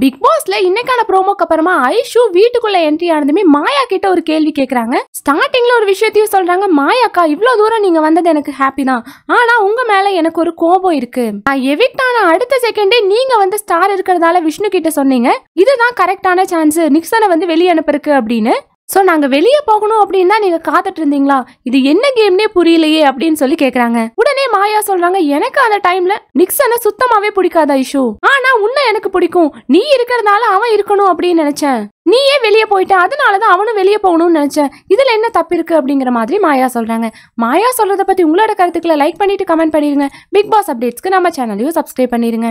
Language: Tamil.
பிக் பாஸ்ல இன்னைக்கான ப்ரோமோக்கு அப்புறமா ஐஷு வீட்டுக்குள்ள என்ட்ரி ஆனதுமே மாயா கிட்ட ஒரு கேள்வி கேக்குறாங்க ஸ்டார்டிங்ல ஒரு விஷயத்தையும் சொல்றாங்க மாயாக்கா இவ்வளவு தூரம் நீங்க வந்தது எனக்கு ஹாப்பி தான் ஆனா உங்க மேல எனக்கு ஒரு கோபம் இருக்கு நான் எவிக்ட் ஆன அடுத்த செகண்டே நீங்க வந்து ஸ்டார் இருக்கிறதால விஷ்ணு கிட்ட சொன்னீங்க இதுதான் கரெக்டான சான்ஸ் நிக்சன வந்து வெளியே அனுப்பிருக்கு அப்படின்னு ஸோ நாங்கள் வெளியே போகணும் அப்படின்னா நீங்கள் காத்துட்டு இருந்தீங்களா இது என்ன கேம்னே புரியலையே அப்படின்னு சொல்லி கேட்குறாங்க உடனே மாயா சொல்றாங்க எனக்கு அந்த டைம்ல நிக்ஸனை சுத்தமாவே பிடிக்காத ஐஷு அவனை எனக்கு பிடிக்கும் நீ இருக்கிறதுனால அவன் இருக்கணும் அப்படின்னு நினைச்சேன் நீயே வெளியே போயிட்ட அதனால தான் அவனும் வெளியே போகணும்னு நினைச்சேன் இதில் என்ன தப்பு இருக்கு அப்படிங்கிற மாதிரி மாயா சொல்றாங்க மாயா சொல்றதை பத்தி உங்களோட கருத்துக்களை லைக் பண்ணிட்டு கமெண்ட் பண்ணிருங்க பிக் பாஸ் அப்டேட்ஸ்க்கு நம்ம சேனலையும் சப்ஸ்கிரைப் பண்ணிருங்க